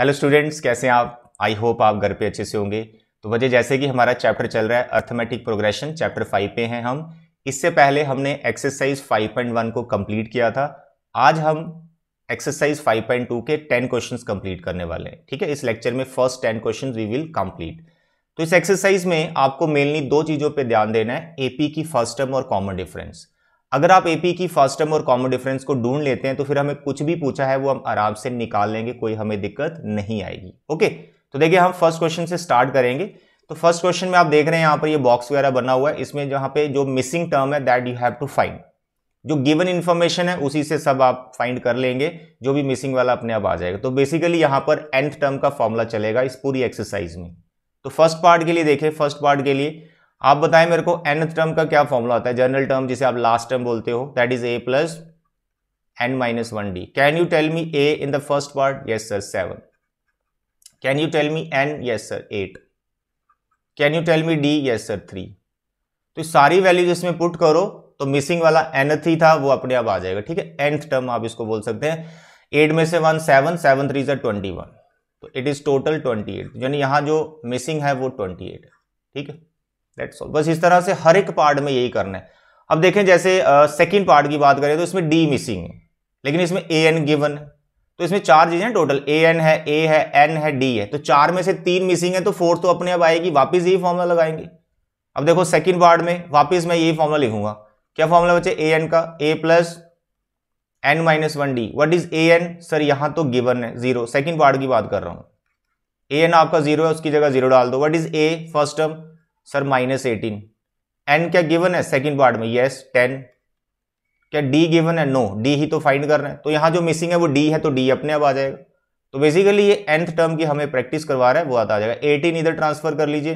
Hello students कैसे हैं आप आई होप आप घर पे अच्छे से होंगे तो वजह जैसे कि हमारा चैप्टर चल रहा है अर्थमेटिक प्रोग्रेशन चैप्टर फाइव पे हैं हम इससे पहले हमने एक्सरसाइज 5.1 को कंप्लीट किया था आज हम एक्सरसाइज 5.2 के 10 क्वेश्चंस कंप्लीट करने वाले हैं ठीक है इस लेक्चर में first 10 question we will complete तो इस एक्सरसाइज में आपको मेनली दो चीज़ों पर ध्यान देना है एपी की फर्स्ट टर्म और कॉमन डिफरेंस अगर आप एपी की फर्स्ट टर्म और कॉमन डिफरेंस को ढूंढ लेते हैं तो फिर हमें कुछ भी पूछा है वो हम आराम से निकाल लेंगे कोई हमें दिक्कत नहीं आएगी ओके तो देखिए हम फर्स्ट क्वेश्चन से स्टार्ट करेंगे तो फर्स्ट क्वेश्चन में आप देख रहे हैं यहाँ पर ये बॉक्स वगैरह बना हुआ है इसमें जहाँ पे जो मिसिंग टर्म है that you have to find जो गिवन इन्फॉर्मेशन है उसी से सब आप फाइंड कर लेंगे जो भी मिसिंग वाला अपने आप आ जाएगा तो बेसिकली यहाँ पर एंथ टर्म का फॉर्मूला चलेगा इस पूरी एक्सरसाइज में तो फर्स्ट पार्ट के लिए देखें फर्स्ट पार्ट के लिए आप बताएं मेरे को एन टर्म का क्या फॉर्मूला होता है जनरल टर्म जिसे आप लास्ट टर्म बोलते हो that is a plus n minus one d can you tell me a in the first part yes sir seven can you tell me n yes sir eight can you tell me d yes sir three तो सारी values इसमें put करो तो missing वाला nth ही था वो अपने आप आ जाएगा ठीक है एंथ टर्म आप इसको बोल सकते हैं एट में से वन सेवन सेवन थ्री से ट्वेंटी वन तो it is total twenty eight यानी यहां जो मिसिंग है वो ट्वेंटी एट ठीक है लेट्स ऑल बस इस तरह से हर एक पार्ट में यही करना है अब देखें जैसे सेकेंड uh, पार्ट की बात करें तो इसमें डी मिसिंग है लेकिन इसमें ए एन गिवन तो इसमें चार चीजें हैं टोटल ए एन है ए है एन है डी है तो चार में से तीन मिसिंग है तो फोर्थ तो अपने अब आएगी वापस यही फॉर्मूला लगाएंगे अब देखो सेकंड पार्ट में वापस मैं यही फॉर्मूला लिखूंगा क्या फॉर्मूला बचे ए एन का a plus n minus one d what is a n sir यहां तो गिवन है जीरो सेकंड पार्ट की बात कर रहा हूं ए एन आपका जीरो है उसकी जगह जीरो डाल दो what is a first term sir minus eighteen n क्या गिवन है सेकेंड पार्ट में येस टेन क्या डी गिवन है नो no. डी ही तो फाइंड रहे हैं तो यहाँ जो मिसिंग है वो डी है तो डी अपने आप आ जाएगा तो बेसिकली ये एंथ टर्म की हमें प्रैक्टिस करवा रहा है वो आता आ जाएगा एटीन इधर ट्रांसफर कर लीजिए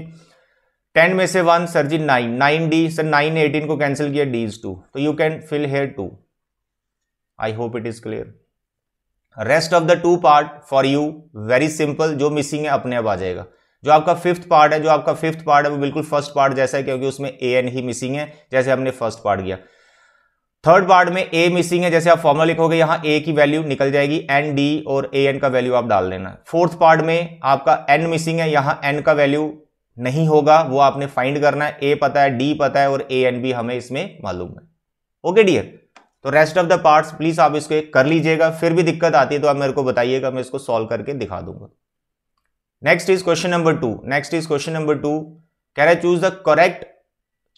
टेन में से वन सर जी nine nine d sir nine eighteen को कैंसिल किया डी इज टू तो you can fill here two I hope it is clear rest of the two part for you very simple जो missing है अपने आप आ जाएगा जो आपका फिफ्थ पार्ट है जो आपका फिफ्थ पार्ट है वो बिल्कुल फर्स्ट पार्ट जैसा है क्योंकि उसमें ए एन ही मिसिंग है जैसे हमने फर्स्ट पार्ट किया थर्ड पार्ट में ए मिसिंग है जैसे आप फॉर्मुला लिखोगे यहाँ ए की वैल्यू निकल जाएगी एन डी और ए एन का वैल्यू आप डाल देना फोर्थ पार्ट में आपका एन मिसिंग है यहां एन का वैल्यू नहीं होगा वो आपने फाइंड करना है ए पता है डी पता है और ए एन भी हमें इसमें मालूम है ओके डियर तो rest of the parts please आप इसको कर लीजिएगा फिर भी दिक्कत आती है तो आप मेरे को बताइएगा मैं इसको सॉल्व करके दिखा दूंगा next is question number two next is question number two कह I choose the correct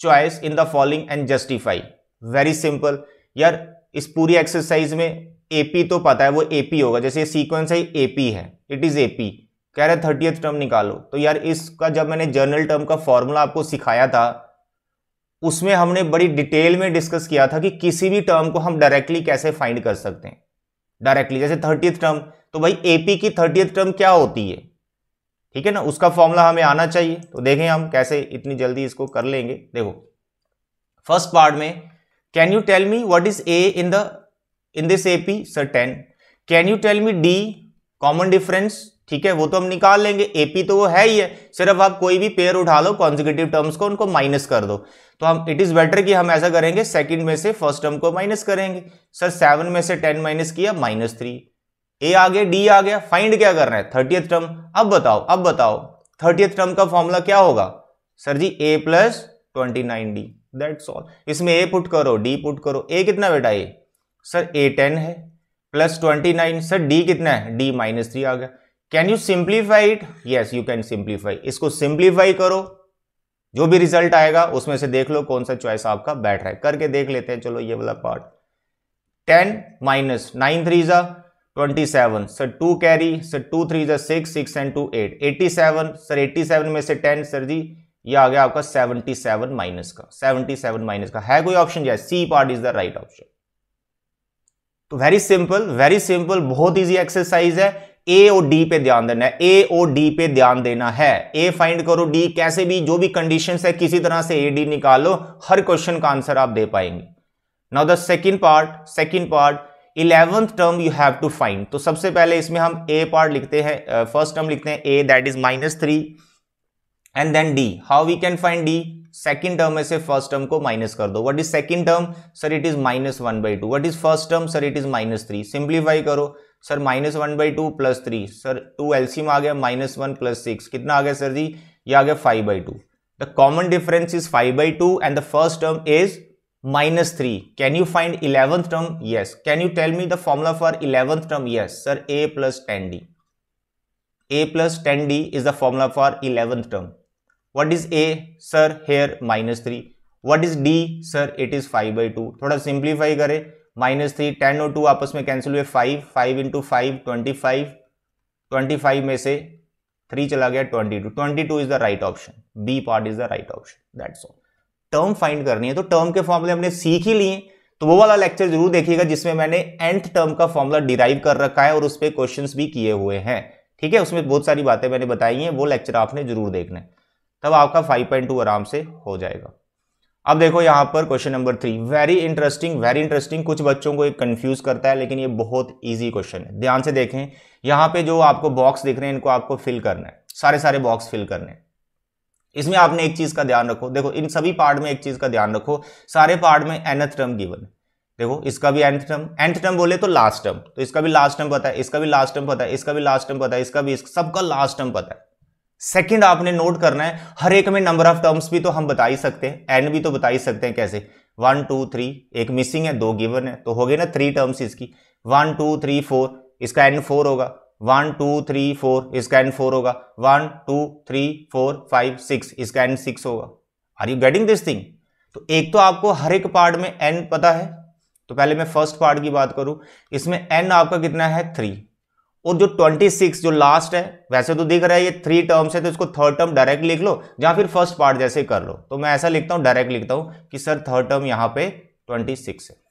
choice in the following and justify very simple यार इस पूरी एक्सरसाइज में एपी तो पता है वो एपी होगा जैसे ये सीक्वेंस है एपी है इट इज एपी कह रहे थर्टी टर्म निकालो तो यार इसका जब मैंने जर्नल टर्म का फॉर्मूला आपको सिखाया था उसमें हमने बड़ी डिटेल में डिस्कस किया था कि किसी भी टर्म को हम डायरेक्टली कैसे फाइंड कर सकते हैं डायरेक्टली जैसे थर्टी टर्म तो भाई एपी की थर्टी टर्म क्या होती है ठीक है ना उसका फॉर्मूला हमें आना चाहिए तो देखें हम कैसे इतनी जल्दी इसको कर लेंगे देखो फर्स्ट पार्ट में can you tell me what is a in the in this A P sir ten can you tell me d common difference ठीक है वो तो हम निकाल लेंगे एपी तो वो है ही है सिर्फ आप कोई भी पेयर उठा लो कॉन्जिक्यूटिव टर्म्स को उनको माइनस कर दो तो हम इट इज बेटर कि हम ऐसा करेंगे सेकंड में से फर्स्ट टर्म को माइनस करेंगे सर सेवन में से टेन माइनस किया माइनस थ्री ए आ गया डी आ गया फाइंड क्या कर रहे हैं थर्टी टर्म अब बताओ अब बताओ थर्टी टर्म का फॉर्मूला क्या होगा सर जी a plus twenty nine d that's all इसमें ए पुट करो डी पुट करो ए कितना बेटा ए सर ए टेन है plus twenty nine sir d कितना है डी माइनस थ्री आ गया can you simplify it yes you can simplify इसको सिंप्लीफाई करो जो भी रिजल्ट आएगा उसमें से देख लो कौन सा चॉइस आपका बैठ रहा है करके देख लेते हैं चलो ये वाला part ten minus nine three जा twenty seven sir two carry sir two three जो six six and two eight eighty seven sir eighty seven में से टेन सर जी ये आ गया आपका सेवनटी सेवन माइनस का सेवनटी सेवन माइनस का है कोई ऑप्शन या C part is the right option तो वेरी सिंपल वेरी सिंपल बहुत इजी एक्सरसाइज है ए और डी पे ध्यान देना है ए और डी पे ध्यान देना है ए फाइंड करो डी कैसे भी जो भी कंडीशन है किसी तरह से ए डी निकालो हर क्वेश्चन का आंसर आप दे पाएंगे now the second part second part eleventh term you have to find तो सबसे पहले इसमें हम ए पार्ट लिखते हैं फर्स्ट टर्म लिखते हैं a that is minus three and then d how we can find d second term में से फर्स्ट टर्म को माइनस कर दो what is second term sir it is minus one by two what is first term sir it is minus three simplify करो sir minus one by two plus three sir two एल्सियम आ गया minus one plus six कितना आ गया sir जी ये आ गया five by two the common difference is five by two and the first term is minus 3. Can you find 11th term? Yes. Can you tell me the formula for 11th term? Yes, sir. A plus 10d. A plus 10d is the formula for 11th term. What is A? Sir, here minus 3. What is D? Sir, it is 5 by 2. थोड़ा simplify करें. Minus three ten और two आपस में cancel हुए five five into five twenty five twenty five में से three चला गया twenty two twenty two is the right option b part is the right option term find करनी है तो टर्म के फॉर्मुले हमने सीख ही लिए तो वो वाला लेक्चर जरूर देखिएगा जिसमें मैंने एंथ टर्म का फॉर्मूला डिराइव कर रखा है और उस पर क्वेश्चन भी किए हुए हैं ठीक है उसमें बहुत सारी बातें मैंने बताई हैं वो लेक्चर आपने जरूर देखना है तब आपका 5.2 आराम से हो जाएगा अब देखो यहाँ पर question number three very interesting very interesting कुछ बच्चों को एक कंफ्यूज करता है लेकिन ये बहुत इजी क्वेश्चन है ध्यान से देखें यहाँ पे जो आपको बॉक्स दिख रहे हैं इनको आपको फिल करना है सारे सारे बॉक्स फिल करने हैं इसमें आपने एक चीज का ध्यान रखो देखो इन सभी पार्ट में एक चीज का ध्यान रखो सारे पार्ट में एनथ टर्म गिवन देखो इसका भी एंथ टर्म एंथ टर्म बोले तो लास्ट टर्म तो इसका भी लास्ट टर्म पता है इसका भी लास्ट टर्म पता है इसका भी लास्ट टर्म पता है इसका भी सबका लास्ट टर्म पता है सेकंड आपने नोट करना है हर एक में नंबर ऑफ टर्म्स भी तो हम बता ही सकते हैं एंड भी तो बता ही सकते हैं कैसे वन टू थ्री एक मिसिंग है दो गिवन है तो हो गए ना थ्री टर्म्स इसकी वन टू थ्री फोर इसका एंड फोर होगा वन टू थ्री फोर इसका एंड फोर होगा one two three four five six इसका एंड सिक्स होगा are you getting this thing तो एक तो आपको हर एक पार्ट में एन पता है तो पहले मैं फर्स्ट पार्ट की बात करूं इसमें एन आपका कितना है थ्री और जो ट्वेंटी सिक्स जो लास्ट है वैसे तो दिख रहा है ये थ्री टर्म्स है तो इसको थर्ड टर्म डायरेक्ट लिख लो या फिर फर्स्ट पार्ट जैसे कर लो तो मैं ऐसा लिखता हूँ डायरेक्ट लिखता हूँ कि सर थर्ड टर्म यहाँ पे ट्वेंटी सिक्स है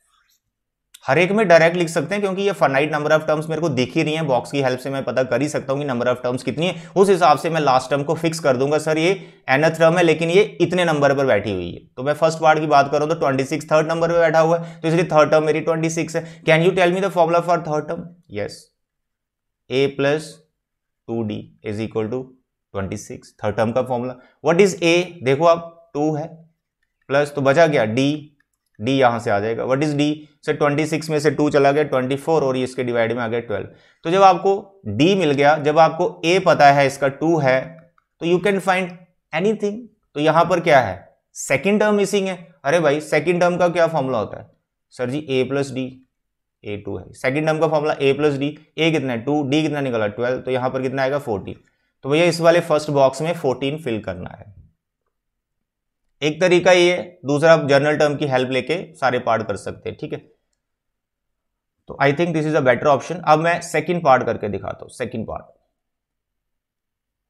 हर एक में डायरेक्ट लिख सकते हैं क्योंकि ये फाइनाइट नंबर ऑफ टर्म्स मेरे को दिख ही रही है बॉक्स की हेल्प से मैं पता कर ही सकता हूँ कि नंबर ऑफ टर्म्स कितनी है उस हिसाब से मैं लास्ट टर्म को फिक्स कर दूंगा सर ये एनथ टर्म है लेकिन ये इतने नंबर पर बैठी हुई है तो मैं फर्स्ट पार्ट की बात करूँ तो ट्वेंटी सिक्स थर्ड नंबर पर बैठा हुआ है तो इसलिए थर्ड टर्म मेरी ट्वेंटी सिक्स है can you tell me the formula for third term yes a plus two d is equal to twenty six third term का फॉर्मूला वट इज ए देखो आप टू है प्लस तो बचा गया D D यहां से आ जाएगा वट इज डी से 26 में से 2 चला गया 24 और ये इसके डिवाइड में आ गया 12 तो जब आपको D मिल गया जब आपको A पता है इसका 2 है तो यू कैन फाइंड एनीथिंग तो यहां पर क्या है सेकेंड टर्म मिसिंग है अरे भाई सेकेंड टर्म का क्या फॉर्मूला होता है सर जी a plus d a two है सेकेंड टर्म का formula a plus d a कितना है टू डी कितना निकला ट्वेल्व तो यहां पर कितना आएगा फोर्टीन तो भैया इस वाले फर्स्ट बॉक्स में फोर्टीन फिल करना है एक तरीका ये है दूसरा आप जर्नल टर्म की हेल्प लेके सारे पार्ट कर सकते हैं ठीक है तो I think this is a better option अब मैं सेकंड पार्ट करके दिखाता हूं second part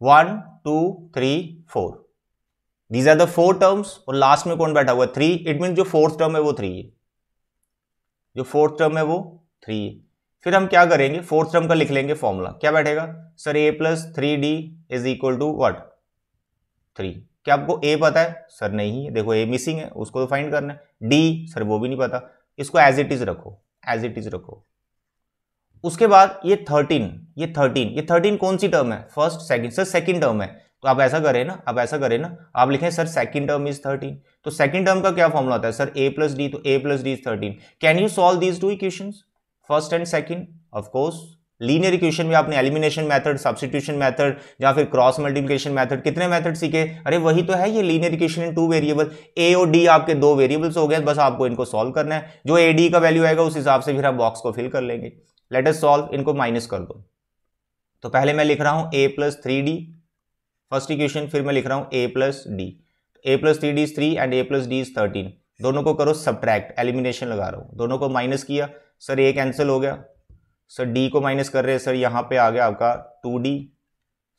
one two three four these are the four terms और लास्ट में कौन बैठा हुआ है थ्री इट मीन जो फोर्थ टर्म है वो थ्री है जो फोर्थ टर्म है वो थ्री है फिर हम क्या करेंगे फोर्थ टर्म का लिख लेंगे फॉर्मूला क्या बैठेगा sir a plus three d is equal to what three क्या आपको ए पता है सर नहीं है देखो ए मिसिंग है उसको तो फाइंड करना है डी सर वो भी नहीं पता इसको एज इट इज रखो एज इट इज रखो उसके बाद ये थर्टीन ये थर्टीन ये थर्टीन कौन सी टर्म है first second sir second term है तो आप ऐसा करें ना आप ऐसा करें ना आप लिखें sir second term is thirteen तो सेकंड टर्म का क्या फॉर्मूला होता है सर ए प्लस डी तो a plus d is thirteen can you solve these two equations first and of of course linear equation में आपने एलिमिनेशन मेथड सब्सिट्यूशन मेथड या फिर क्रॉस मल्टीप्लिकेशन मेथड कितने मेथड सीखे अरे वही तो है ये linear equation in two variable a और डी आपके दो वेरिएबल्स हो गए बस आपको इनको सॉल्व करना है जो ए डी का वैल्यू आएगा उस हिसाब से फिर आप बॉक्स को फिल कर लेंगे लेट अस सॉल्व इनको माइनस कर दो तो पहले मैं लिख रहा हूँ a plus three d first equation फिर मैं लिख रहा हूँ a plus d a plus three d is three and a plus d is thirteen दोनों को करो सब्ट्रैक्ट एलिमिनेशन लगा रहा हूँ दोनों को माइनस किया सर ए कैंसिल हो गया सर डी को माइनस कर रहे हैं सर यहाँ पे आ गया आपका two d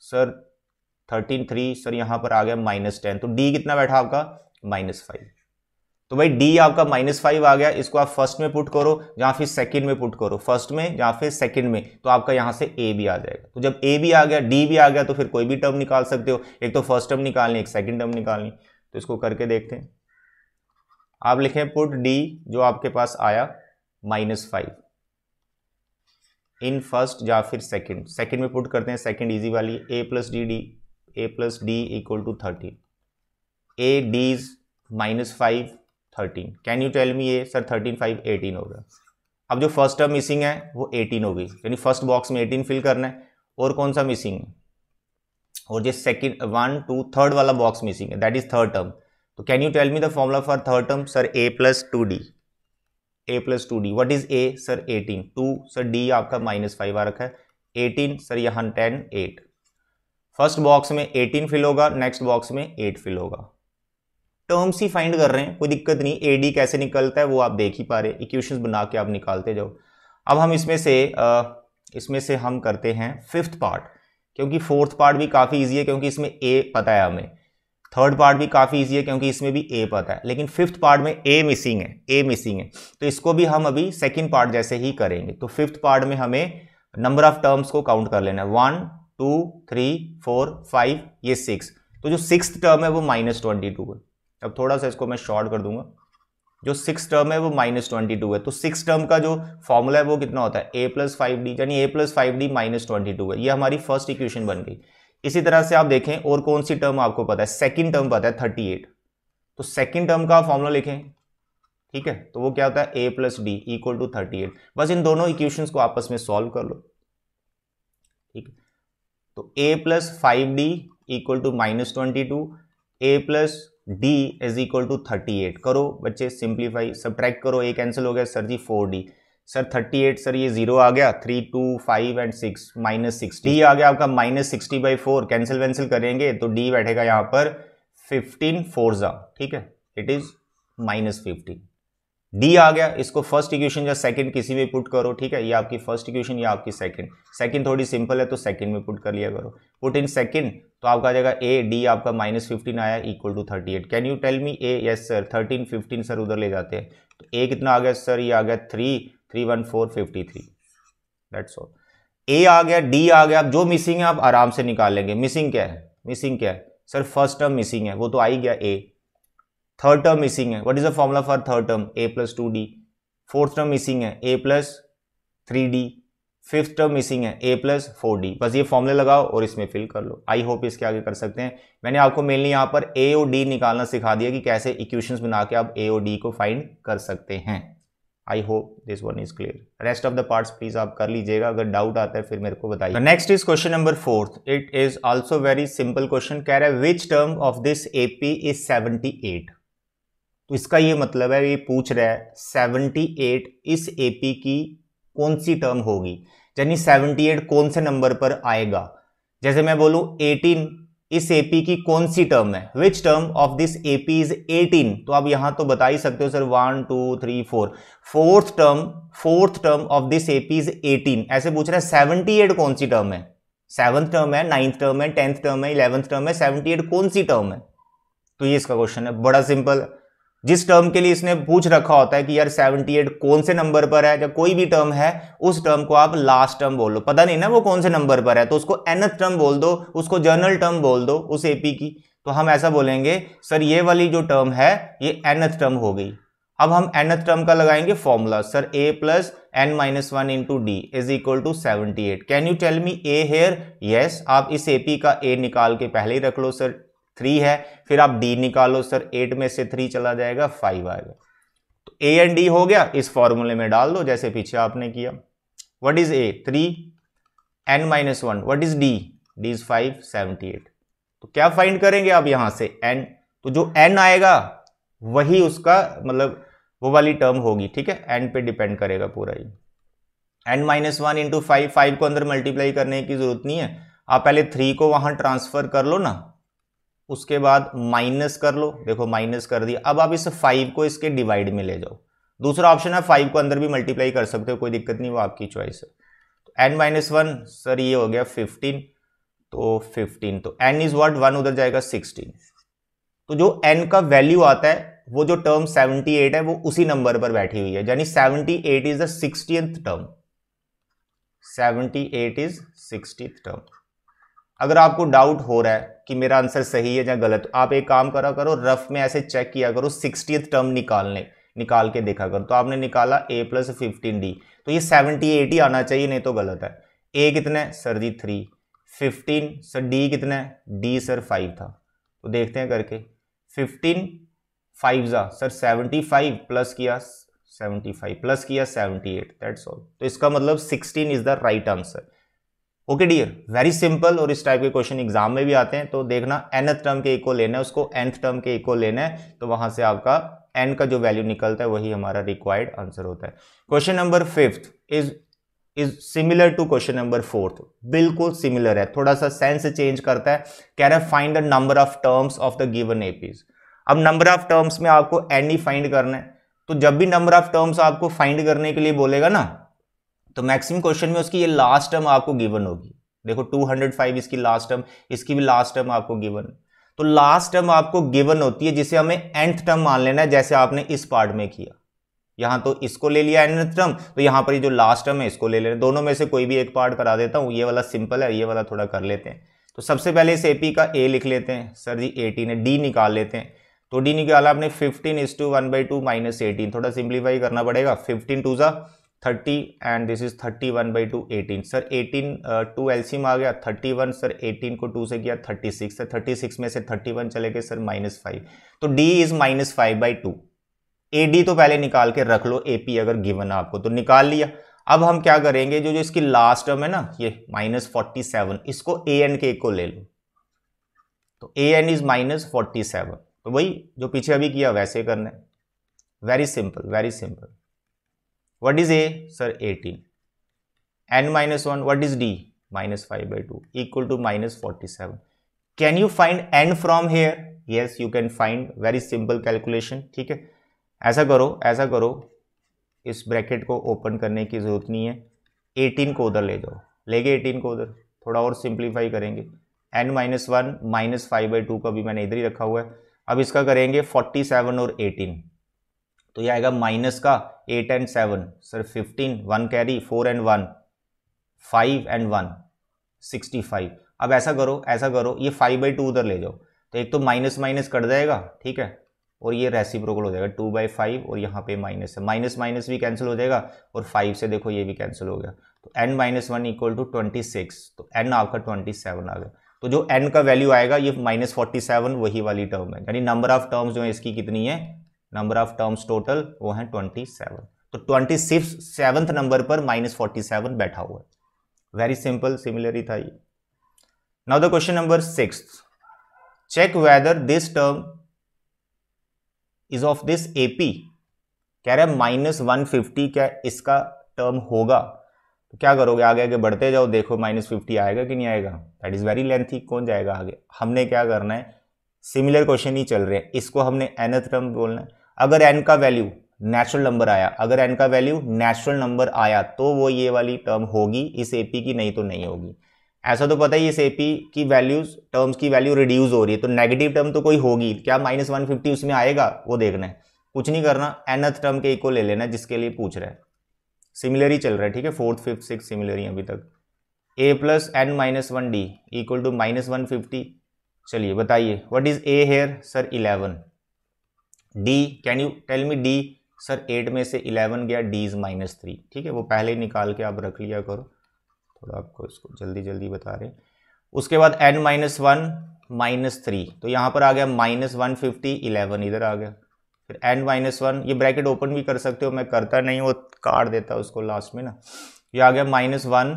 sir thirteen three sir यहाँ पर आ गया माइनस टेन तो डी कितना बैठा आपका माइनस फाइव तो भाई डी आपका माइनस फाइव आ गया इसको आप फर्स्ट में पुट करो या फिर सेकंड में पुट करो फर्स्ट में या फिर सेकंड में तो आपका यहाँ से ए भी आ जाएगा तो जब ए भी आ गया डी भी आ गया तो फिर कोई भी टर्म निकाल सकते हो एक तो फर्स्ट टर्म निकालनी एक सेकेंड टर्म निकालनी तो इसको करके देखते हैं आप लिखें पुट डी जो आपके पास आया माइनस फाइव इन फर्स्ट या फिर सेकंड सेकंड में पुट करते हैं सेकंड इजी वाली a plus d d a plus d equal to thirteen a d is minus five thirteen can you tell me a sir thirteen five eighteen होगा अब जो first term missing है वो eighteen हो गई यानी first box में eighteen fill करना है और कौन सा मिसिंग है और जो सेकेंड वन टू थर्ड वाला बॉक्स मिसिंग है दैट इज थर्ड टर्म तो can you tell me the formula for third term sir a plus two d a plus two d what is a sir eighteen two sir d आपका minus five आ रखा है eighteen sir यहाँ ten eight first box में eighteen fill होगा next box में eight fill होगा terms ही फाइंड कर रहे हैं कोई दिक्कत नहीं ए डी कैसे निकलता है वो आप देख ही पा रहे इक्वेशन बना के आप निकालते जाओ अब हम इसमें से इसमें से हम करते हैं फिफ्थ पार्ट क्योंकि फोर्थ पार्ट भी काफ़ी ईजी है क्योंकि इसमें ए पता है हमें थर्ड पार्ट भी काफ़ी ईजी है क्योंकि इसमें भी ए पता है लेकिन फिफ्थ पार्ट में ए मिसिंग है ए मिसिंग है तो इसको भी हम अभी सेकेंड पार्ट जैसे ही करेंगे तो फिफ्थ पार्ट में हमें नंबर ऑफ टर्म्स को काउंट कर लेना है one two three four five ये सिक्स तो जो सिक्स टर्म है वो माइनस ट्वेंटी टू है अब थोड़ा सा इसको मैं शॉर्ट कर दूंगा जो सिक्स टर्म है वो माइनस ट्वेंटी टू है तो सिक्स टर्म का जो फॉर्मूला है वो कितना होता है ए प्लस फाइव डी यानी a plus five d minus twenty two है ये हमारी फर्स्ट इक्वेशन बन गई इसी तरह से आप देखें और कौन सी टर्म आपको पता है सेकेंड टर्म पता है थर्टी एट तो सेकेंड टर्म का फॉर्मूला लिखें ठीक है तो वो क्या होता है a plus d equal to thirty eight बस इन दोनों इक्वेशंस को आपस में सॉल्व कर लो ठीक है तो a plus five d equal to minus twenty two a plus d is equal to thirty eight करो बच्चे सिंप्लीफाई सब्ट्रैक्ट करो ए कैंसिल हो गया sir ji four d sir 38 sir ये जीरो आ गया three two five and six minus six d आ गया आपका minus sixty by four cancel वैंसिल करेंगे तो डी बैठेगा यहाँ पर फिफ्टीन फोरजा ठीक है it is minus fifteen d आ गया इसको फर्स्ट इक्वेशन या सेकंड किसी में पुट करो ठीक है ये आपकी फर्स्ट इक्वेशन या आपकी सेकंड सेकंड थोड़ी सिंपल है तो सेकंड में पुट कर लिया करो पुट इन सेकंड तो आपका आ जाएगा ए डी आपका माइनस फिफ्टीन आया equal to thirty eight can you tell me a yes sir thirteen fifteen sir उधर ले जाते हैं तो ए कितना आ गया सर ये आ गया three three one four fifty three that's all a आ गया डी आ गया आप जो मिसिंग है आप आराम से निकाल लेंगे मिसिंग क्या है मिसिंग क्या है सर फर्स्ट टर्म मिसिंग है वो तो आई गया ए थर्ड टर्म मिसिंग है what is the formula for third term a plus two d fourth term missing है a plus three d fifth term missing है ए प्लस फोर डी बस ये फॉर्मूले लगाओ और इसमें फिल कर लो आई होप इसके आगे कर सकते हैं मैंने आपको मेनली यहाँ पर ए और डी निकालना सिखा दिया कि कैसे इक्वेशंस बना के आप ए और डी को फाइंड कर सकते हैं I hope this one is clear rest of the parts please आप कर लीजिएगा अगर डाउट आता है फिर मेरे को बताइए next is question number fourth it is also very simple question कह रहा है which term of this A P is seventy eight तो इसका ये मतलब है ये पूछ रहा है सेवेंटी एट इस ए पी की कौन सी टर्म होगी यानी सेवेंटी एट कौन से नंबर पर आएगा जैसे मैं बोलूँ एटीन इस एपी की कौन सी टर्म है which term of this AP is 18 तो आप यहां तो बता ही सकते हो sir one two three four fourth term fourth term of this AP is 18 ऐसे पूछ रहे हैं 78 कौन सी टर्म है सेवंथ टर्म है नाइन्थ टर्म है टेंथ टर्म है इलेवंथ टर्म है 78 एट कौन सी टर्म है तो ये इसका क्वेश्चन है बड़ा सिंपल जिस टर्म के लिए इसने पूछ रखा होता है कि यार 78 कौन से नंबर पर है या कोई भी टर्म है उस टर्म को आप लास्ट टर्म बोल दो पता नहीं ना वो कौन से नंबर पर है तो उसको एनथ टर्म बोल दो उसको जर्नल टर्म बोल दो उस एपी की तो हम ऐसा बोलेंगे सर ये वाली जो टर्म है ये एनथ टर्म हो गई अब हम एनथ टर्म का लगाएंगे formula sir a plus n minus one into d is equal to seventy eight can you tell me a here yes आप इस एपी का ए निकाल के पहले ही रख लो सर थ्री है फिर आप डी निकालो सर एट में से थ्री चला जाएगा फाइव आएगा तो ए एंड डी हो गया इस फॉर्मूले में डाल दो जैसे पीछे आपने किया what is a three n minus one what is d d is five seventy eight तो क्या फाइंड करेंगे आप यहां से एन तो जो एन आएगा वही उसका मतलब वो वाली टर्म होगी ठीक है एन पे डिपेंड करेगा पूरा ही n minus one into five five को अंदर मल्टीप्लाई करने की जरूरत नहीं है आप पहले थ्री को वहां ट्रांसफर कर लो ना उसके बाद माइनस कर लो देखो माइनस कर दिया अब आप इस फाइव को इसके डिवाइड में ले जाओ दूसरा ऑप्शन है फाइव को अंदर भी मल्टीप्लाई कर सकते हो कोई दिक्कत नहीं वो आपकी चॉइस है तो एन माइनस वन सर ये हो गया फिफ्टीन तो फिफ्टीन तो एन इज वॉट वन उधर जाएगा सिक्सटीन तो जो एन का वैल्यू आता है वो जो टर्म एट है वो उसी नंबर पर बैठी हुई है यानी seventy eight is the sixteenth term seventy eight is sixty term अगर आपको डाउट हो रहा है कि मेरा आंसर सही है या गलत आप एक काम करा करो रफ में ऐसे चेक किया करो सिक्सटी टर्म निकालने निकाल के देखा करो तो आपने निकाला ए प्लस फिफ्टीन डी तो ये सेवेंटी एट ही आना चाहिए नहीं तो गलत है ए कितना है sir ji three fifteen sir d कितना है डी सर फाइव था तो देखते हैं करके फिफ्टीन फाइव जा सर सेवनटी फाइव प्लस किया सेवनटी फाइव प्लस किया सेवेंटी एट दैट्स ऑल तो इसका मतलब sixteen is the right answer okay dear very simple और इस टाइप के क्वेश्चन एग्जाम में भी आते हैं तो देखना एनथ टर्म के इक्वल लेना है उसको एंथ टर्म के इक्वल लेना है तो वहां से आपका एन का जो वैल्यू निकलता है वही हमारा रिक्वायर्ड आंसर होता है question number fifth is is similar to question number fourth बिल्कुल सिमिलर है थोड़ा सा सेंस चेंज करता है कह रहा है find the number of terms of the given APs अब नंबर ऑफ टर्म्स में आपको एन ही फाइंड करना है तो जब भी नंबर ऑफ टर्म्स आपको फाइंड करने के लिए बोलेगा ना तो मैक्सिमम क्वेश्चन में उसकी ये लास्ट टर्म आपको गिवन होगी देखो 205 इसकी लास्ट टर्म इसकी भी लास्ट टर्म आपको गिवन तो लास्ट टर्म आपको गिवन होती है जिसे हमें एंथ टर्म मान लेना है जैसे आपने इस पार्ट में किया यहां तो इसको ले लिया एंथ टर्म तो यहां पर ये जो लास्ट टर्म है इसको ले लेना दोनों में से कोई भी एक पार्ट करा देता हूँ ये वाला सिंपल है ये वाला थोड़ा कर लेते हैं तो सबसे पहले इस एपी का ए लिख लेते हैं सर जी एटीन है डी निकाल लेते हैं तो डी निकाला आपने fifteen is two one by two minus eighteen थोड़ा सिंप्लीफाई करना पड़ेगा फिफ्टीन टू ज़ा thirty and this is thirty one by two eighteen sir eighteen two में आ गया थर्टी वन सर एटीन को टू से किया thirty six sir thirty six में से थर्टी वन चले गए सर माइनस फाइव तो D is minus five by two a d तो पहले निकाल के रख लो ए पी अगर गिवन है आपको तो निकाल लिया अब हम क्या करेंगे जो जो इसकी लास्ट टर्म है ना ये माइनस फोर्टी सेवन इसको ए एन के को ले लो तो a n is minus forty seven तो वही जो पीछे अभी किया वैसे करना है very simple very simple what is a sir eighteen n minus one what is d minus five by two equal to minus forty seven can you find n from here yes you can find very simple calculation ठीक है ऐसा करो ऐसा करो इस bracket को open करने की जरूरत नहीं है एटीन को उधर ले जाओ लेके एटीन को उधर थोड़ा और सिंप्लीफाई करेंगे n minus one minus five by two का भी मैंने इधर ही रखा हुआ है अब इसका करेंगे फोर्टी सेवन और एटीन तो ये आएगा माइनस का eight and seven sir fifteen one carry four and one five and one sixty five अब ऐसा करो ऐसा करो ये फाइव बाई टू उधर ले जाओ तो एक तो माइनस माइनस कट जाएगा ठीक है और ये रेसिप्रोकल हो जाएगा टू बाई फाइव और यहाँ पे माइनस है माइनस माइनस भी कैंसिल हो जाएगा और फाइव से देखो ये भी कैंसिल हो गया तो n minus one equal to twenty six तो एन आपका ट्वेंटी सेवन आ गया तो जो एन का वैल्यू आएगा ये माइनस फोर्टी सेवन वही वाली टर्म है यानी नंबर ऑफ टर्म्स जो है इसकी कितनी है नंबर ऑफ टर्म्स टोटल वो है ट्वेंटी सेवन तो ट्वेंटी सिक्स सेवंथ नंबर पर माइनस फोर्टी सेवन बैठा हुआ है वेरी सिंपल सिमिलर ही था ये now the question number six check whether this term is of this AP कह रहे है माइनस वन फिफ्टी क्या इसका टर्म होगा तो क्या करोगे आगे आगे बढ़ते जाओ देखो माइनस फिफ्टी आएगा कि नहीं आएगा दैट इज़ वेरी लेंथी कौन जाएगा आगे हमने क्या करना है सिमिलर क्वेश्चन ही चल रहे हैं इसको हमने एनथ टर्म बोलना है अगर एन का वैल्यू नेचुरल नंबर आया अगर एन का वैल्यू नेचुरल नंबर आया तो वो ये वाली टर्म होगी इस पी की नहीं तो नहीं होगी ऐसा तो पता ही इस पी की वैल्यूज टर्म्स की वैल्यू रिड्यूस हो रही है तो नेगेटिव टर्म तो कोई होगी क्या माइनस वन फिफ्टी उसमें आएगा वो देखना है कुछ नहीं करना एनथ टर्म के इको ले लेना है जिसके लिए पूछ रहा है सिमिलर ही चल रहा है ठीक है फोर्थ फिफ्थ सिक्स सिमिलर ही अभी तक a plus n minus one d equal to minus one fifty चलिए बताइए what is a here sir eleven d can you tell me d sir eight में से इलेवन गया डी इज़ माइनस थ्री ठीक है वो पहले ही निकाल के आप रख लिया करो थोड़ा आपको इसको जल्दी जल्दी बता रहे उसके बाद n minus one minus three तो यहाँ पर आ गया माइनस वन फिफ्टी इलेवन इधर आ गया फिर एन माइनस वन ये ब्रैकेट ओपन भी कर सकते हो मैं करता नहीं वो काट देता उसको लास्ट में ना ये आ गया माइनस वन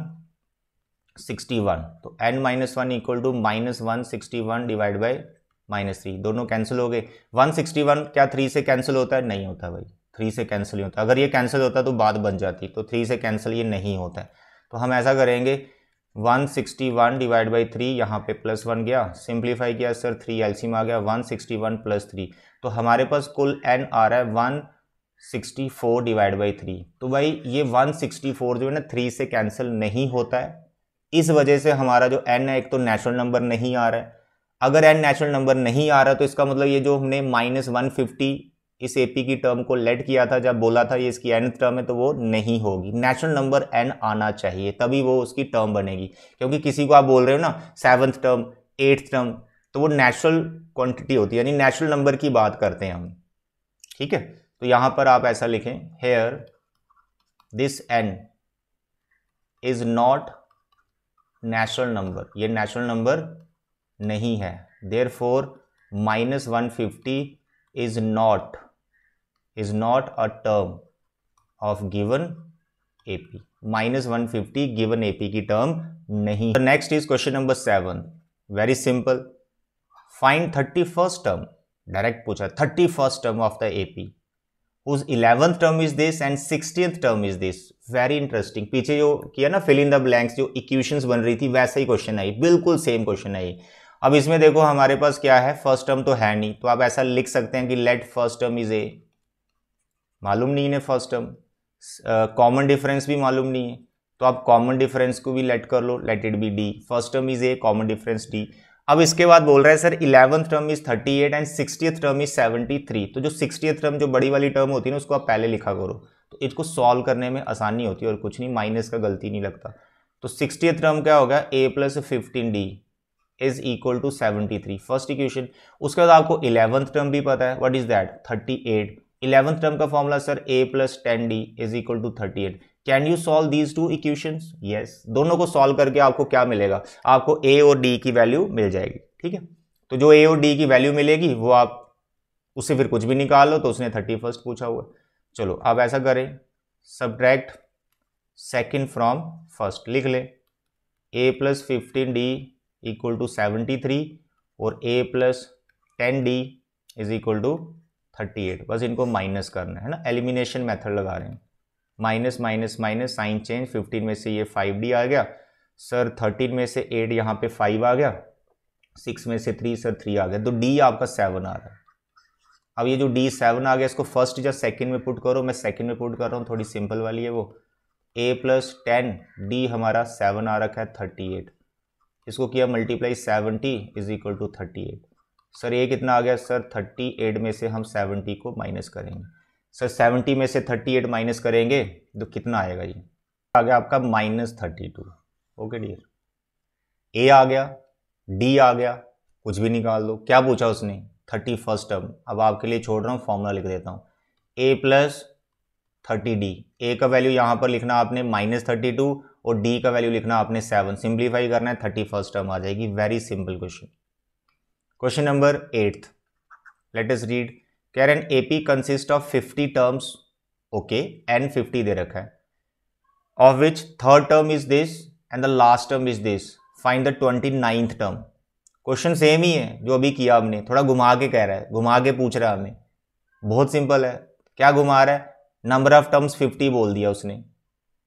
सिक्सटी वन तो n minus one equal to minus one sixty one divide by minus three दोनों कैंसिल हो गए वन सिक्सटी वन क्या थ्री से कैंसिल होता है नहीं होता भाई थ्री से कैंसिल नहीं होता अगर ये कैंसिल होता तो बात बन जाती तो थ्री से कैंसिल ये नहीं होता है तो हम ऐसा करेंगे one sixty one divide by three यहाँ पे प्लस वन गया सिंप्लीफाई किया सर थ्री में आ गया one sixty one plus three तो हमारे पास कुल एन आ रहा है one sixty four divide by three तो भाई ये वन सिक्सटी फोर जो है ना थ्री से कैंसिल नहीं होता है इस वजह से हमारा जो एन है एक तो नेचुरल नंबर नहीं आ रहा है अगर एन नेचुरल नंबर नहीं आ रहा तो इसका मतलब ये जो हमने माइनस वन फिफ्टी इस ए पी की टर्म को लेट किया था जब बोला था ये इसकी एन टर्म है तो वो नहीं होगी नेचुरल नंबर एन आना चाहिए तभी वो उसकी टर्म बनेगी क्योंकि किसी को आप बोल रहे हो ना सेवन्थ टर्म एट्थ टर्म तो वो नेचुरल क्वांटिटी होती है यानी नेचुरल नंबर की बात करते हैं हम ठीक है तो यहाँ पर आप ऐसा लिखें here this n is not natural number ये नेचुरल नंबर नहीं है there four minus one fifty is not is not a term of given AP minus one fifty given AP की टर्म नहीं next is question number seven very simple find thirty first term direct पूछा thirty first term of the AP उस eleventh term is this and 60th term is this very interesting पीछे जो किया ना fill in the blanks जो equations बन रही थी वैसा ही क्वेश्चन आई बिल्कुल सेम क्वेश्चन आई अब इसमें देखो हमारे पास क्या है फर्स्ट टर्म तो है नहीं तो आप ऐसा लिख सकते हैं कि let first term is a मालूम नहीं है फर्स्ट टर्म कॉमन डिफरेंस भी मालूम नहीं है तो आप कॉमन डिफरेंस को भी लेट कर लो let it be d first term is a common difference d अब इसके बाद बोल रहा है sir eleventh term is thirty eight and sixty term is seventy three तो जो सिक्सटी टर्म जो बड़ी वाली टर्म होती है ना उसको आप पहले लिखा करो तो इसको सॉल्व करने में आसानी होती है और कुछ नहीं माइनस का गलती नहीं लगता तो सिक्सटी टर्म क्या होगा a plus fifteen d is equal to seventy three first equation उसके बाद आपको इलेवंथ टर्म भी पता है what is that thirty eight eleventh term का formula sir a plus ten d is equal to thirty eight can you solve these two equation yes दोनों को solve करके आपको क्या मिलेगा आपको ए और डी की वैल्यू मिल जाएगी ठीक है तो जो ए और डी की वैल्यू मिलेगी वो आप उससे फिर कुछ भी निकाल लो तो उसने थर्टी फर्स्ट पूछा हुआ चलो आप ऐसा करें सब्ट्रैक्ट सेकेंड फ्रॉम फर्स्ट लिख लें a plus fifteen d equal to seventy three और a plus ten d is equal to thirty eight बस इनको माइनस करना है ना एलिमिनेशन मेथड लगा रहे हैं minus minus minus sign change fifteen में से ये फाइव डी आ गया सर थर्टीन में से एट यहाँ पे फाइव आ गया सिक्स में से थ्री सर थ्री आ गया तो डी आपका सेवन आ रहा है अब ये जो डी सेवन आ गया इसको फर्स्ट या सेकंड में पुट करो मैं सेकंड में पुट कर रहा हूँ थोड़ी सिंपल वाली है वो ए प्लस टेन डी हमारा सेवन आ रखा है थर्टी एट इसको किया multiply seventy is equal to thirty eight sir ये कितना आ गया सर थर्टी एट में से हम सेवनटी को माइनस करेंगे सर सेवेंटी में से थर्टी एट माइनस करेंगे तो कितना आएगा ये आ गया आपका minus thirty two okay dear a आ गया डी आ गया कुछ भी निकाल दो क्या पूछा उसने थर्टी फर्स्ट टर्म अब आपके लिए छोड़ रहा हूँ फॉर्मूला लिख देता हूँ a plus thirty d a का वैल्यू यहाँ पर लिखना आपने माइनस थर्टी टू और डी का वैल्यू लिखना आपने सेवन सिंप्लीफाई करना है थर्टी फर्स्ट टर्म आ जाएगी very simple question question number eighth let us read यार an AP consist of 50 terms okay n 50 दे रखा है of which third term is this and the last term is this find the twenty ninth term question same ही है जो अभी किया हमने थोड़ा घुमा के कह रहा है घुमा के पूछ रहा है हमें बहुत सिंपल है क्या घुमा रहा है नंबर ऑफ टर्म्स फिफ्टी बोल दिया उसने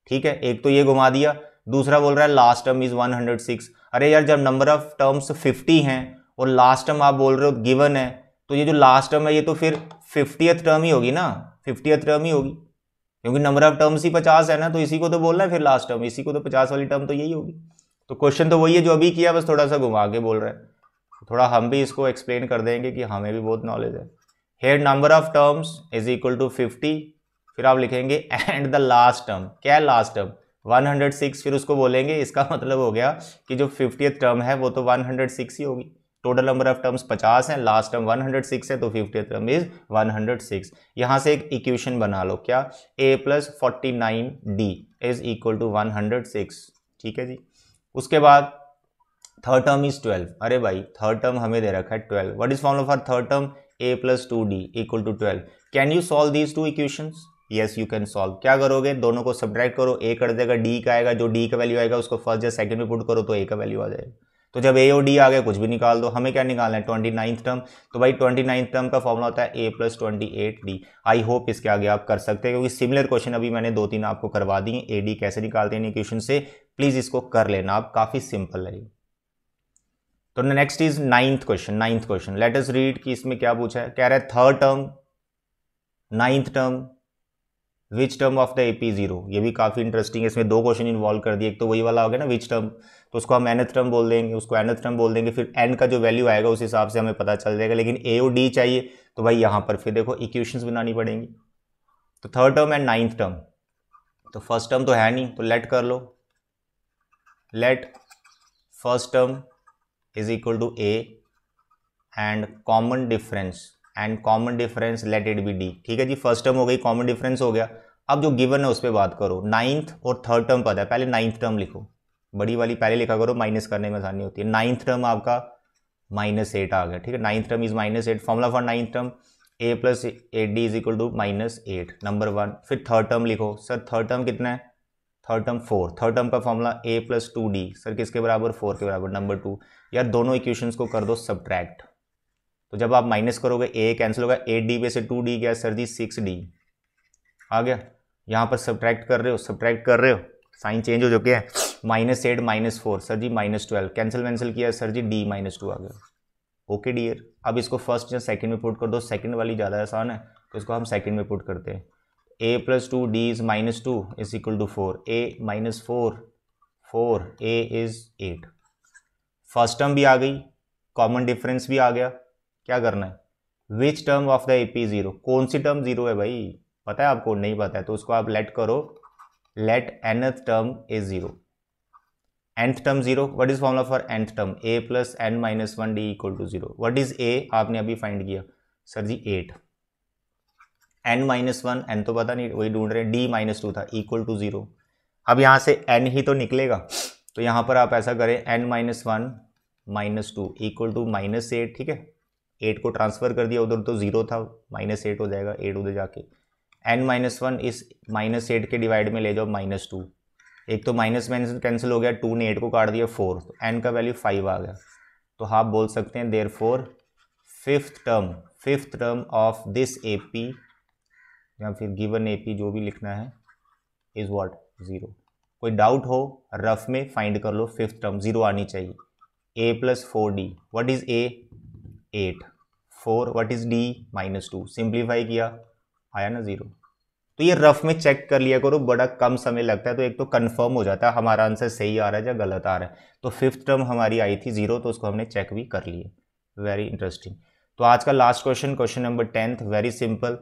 ठीक है एक तो ये घुमा दिया दूसरा बोल रहा है लास्ट टर्म इज 106 अरे यार जब नंबर ऑफ टर्म्स 50 हैं और लास्ट टर्म आप बोल रहे हो गिवन है तो ये जो लास्ट टर्म है ये तो फिर फिफ्टियथ टर्म ही होगी ना फिफ्टियथ टर्म ही होगी क्योंकि नंबर ऑफ टर्म्स ही पचास है ना तो इसी को तो बोलना है फिर लास्ट टर्म इसी को तो पचास वाली टर्म तो यही होगी तो क्वेश्चन तो वही है जो अभी किया बस थोड़ा सा घुमा के बोल रहे हैं थोड़ा हम भी इसको एक्सप्लेन कर देंगे कि हमें भी बहुत नॉलेज है here number of terms is equal to fifty फिर आप लिखेंगे एंड द लास्ट टर्म क्या है लास्ट टर्म 106 फिर उसको बोलेंगे इसका मतलब हो गया कि जो फिफ्टियथ टर्म है वो तो 106 ही होगी टोटल नंबर ऑफ टर्म्स 50 हैं लास्ट टर्म 106 है तो फिफ्टी टर्म इज 106 यहाँ से एक इक्वेशन बना लो क्या a plus forty nine d is equal to one ठीक है जी उसके बाद थर्ड टर्म इज 12 अरे भाई थर्ड टर्म हमें दे रखा है 12 what is formula for third term a plus two d equal to twelve can you solve these two equation yes you can solve क्या करोगे दोनों को सब्ट्रैक्ट करो a कर देगा d का आएगा जो d का वैल्यू आएगा उसको फर्स्ट या सेकंड में पुट करो तो a का वैल्यू आ जाएगा तो जब ए और डी आ गया कुछ भी निकाल दो हमें क्या निकालना है ट्वेंटी नाइन्थ टर्म तो भाई ट्वेंटी नाइन्थ टर्म का फॉर्मूला होता है a plus twenty eight d I hope इसके आगे आप कर सकते हैं क्योंकि सिमिलर क्वेश्चन अभी मैंने दो तीन आपको करवा दिए ए डी कैसे निकालते हैं क्वेश्चन से प्लीज़ इसको कर लेना आप काफ़ी सिंपल है तो next is ninth question ninth question latest read कि इसमें क्या पूछा है कह रहे हैं third term ninth term which term of the A P zero ये भी काफ़ी इंटरेस्टिंग है इसमें दो क्वेश्चन इन्वॉल्व कर दिए एक तो वही वाला हो गया ना विच टर्म तो उसको हम एनथ टर्म बोल देंगे उसको एनथ टर्म बोल देंगे फिर एंड का जो वैल्यू आएगा उस हिसाब से हमें पता चल जाएगा लेकिन ए ओ डी चाहिए तो भाई यहाँ पर फिर देखो इक्वेशन बनानी पड़ेंगी तो third term and ninth term तो फर्स्ट टर्म तो है नहीं तो लेट कर लो let first term is equal to a and common difference and common difference let it be d ठीक है जी फर्स्ट टर्म हो गई कॉमन डिफरेंस हो गया अब जो गिवन है उस पर बात करो नाइन्थ और थर्ड टर्म पता है पहले नाइन्थ टर्म लिखो बड़ी वाली पहले लिखा करो माइनस करने में आसानी होती है नाइन्थ टर्म आपका माइनस एट आ गया ठीक है ninth term is minus eight formula for ninth term a plus eight d is equal to minus eight number one फिर थर्ड टर्म लिखो सर थर्ड टर्म कितना है third term four third term का formula a plus two d sir किसके बराबर four के बराबर number two यार दोनों इक्वेशंस को कर दो सब्ट्रैक्ट तो जब आप माइनस करोगे ए कैंसिल होगा एट डी में से टू डी गया सर जी सिक्स डी आ गया यहाँ पर सब्ट्रैक्ट कर रहे हो सब्ट्रैक्ट कर रहे हो साइन चेंज हो चुके हैं minus eight minus four sir जी माइनस ट्वेल्व कैंसिल वैंसिल किया सर जी डी माइनस टू आ गया ओके डियर अब इसको फर्स्ट या सेकेंड में पुट कर दो सेकेंड वाली ज़्यादा आसान है तो इसको हम सेकेंड में पुट करते हैं a plus two d is minus two is equal to four a minus four four a is eight first term भी आ गई कॉमन डिफरेंस भी आ गया क्या करना है which term of the A P zero कौन सी टर्म जीरो है भाई पता है आपको नहीं पता है तो उसको आप लेट करो let nth term is zero nth term zero what is formula for nth term a plus n minus one d equal to zero what is a आपने अभी फाइंड किया सर जी eight n minus one n तो पता नहीं वही ढूंढ रहे हैं डी माइनस टू था इक्वल टू जीरो अब यहां से एन ही तो निकलेगा तो यहां पर आप ऐसा करें n minus one minus two equal to minus eight ठीक है एट को ट्रांसफ़र कर दिया उधर तो ज़ीरो था माइनस एट हो जाएगा एट उधर जाके एन माइनस वन इस माइनस एट के डिवाइड में ले जाओ माइनस टू एक तो माइनस माइनस कैंसिल हो गया टू ने एट को काट दिया फोर तो एन का वैल्यू फाइव आ गया तो आप बोल सकते हैं therefore fifth term fifth term of this A P या फिर गिवन ए पी जो भी लिखना है इज़ वॉट ज़ीरो कोई डाउट हो रफ में फाइंड कर लो फिफ्थ टर्म ज़ीरो आनी चाहिए a plus four d what is a eight four what is d minus two simplify किया आया ना ज़ीरो तो ये रफ में चेक कर लिया करो बड़ा कम समय लगता है तो एक तो कंफर्म हो जाता है हमारा आंसर सही आ रहा है या गलत आ रहा है तो फिफ्थ टर्म हमारी आई थी ज़ीरो तो उसको हमने चेक भी कर लिया वेरी इंटरेस्टिंग तो आज का last question question number tenth very simple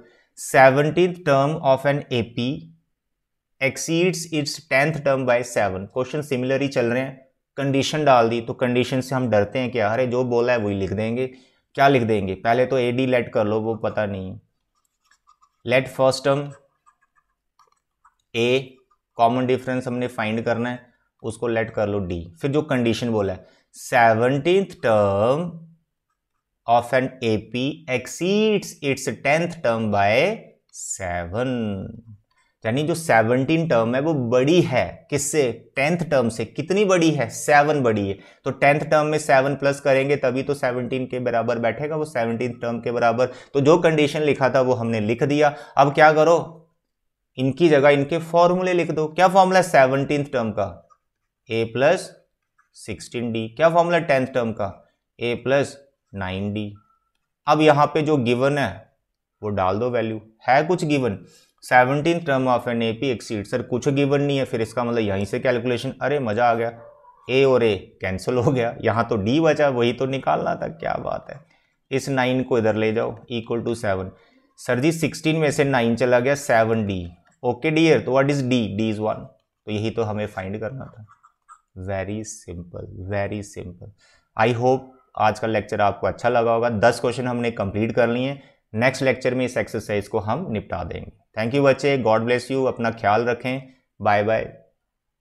seventeen term of an A P exceeds its tenth term by seven question similar ही चल रहे हैं कंडीशन डाल दी तो कंडीशन से हम डरते हैं कि अरे जो बोला है वही लिख देंगे क्या लिख देंगे पहले तो ए डी लेट कर लो वो पता नहीं let first term a common difference हमने फाइंड करना है उसको लेट कर लो डी फिर जो कंडीशन बोला है seventeenth term of an AP exceeds its tenth term by seven यानी जो सेवनटीन टर्म है वो बड़ी है किससे टेंथ टर्म से कितनी बड़ी है सेवन बड़ी है तो टेंथ टर्म में सेवन प्लस करेंगे तभी तो सेवनटीन के बराबर बैठेगा वो सेवनटीन टर्म के बराबर तो जो कंडीशन लिखा था वो हमने लिख दिया अब क्या करो इनकी जगह इनके फॉर्मूले लिख दो क्या फॉर्मूला सेवनटीन टर्म का ए प्लस सिक्सटीन डी क्या फॉर्मूला टेंथ टर्म का ए प्लस नाइन डी अब यहां पे जो गिवन है वो डाल दो वैल्यू है कुछ given seventeen term of an A P exceed sir कुछ गिवन नहीं है फिर इसका मतलब यहीं से कैलकुलेशन अरे मज़ा आ गया ए और ए कैंसिल हो गया यहाँ तो डी बचा वही तो निकालना था क्या बात है इस नाइन को इधर ले जाओ इक्वल टू सेवन सर जी सिक्सटीन में से नाइन चला गया सेवन डी ओके डियर तो what is d d is one तो यही तो हमें फाइंड करना था very simple very simple I hope आज का लेक्चर आपको अच्छा लगा होगा दस क्वेश्चन हमने कंप्लीट कर लिए हैं नेक्स्ट लेक्चर में इस एक्सरसाइज को हम निपटा देंगे थैंक यू बच्चे गॉड ब्लेस यू अपना ख्याल रखें बाय बाय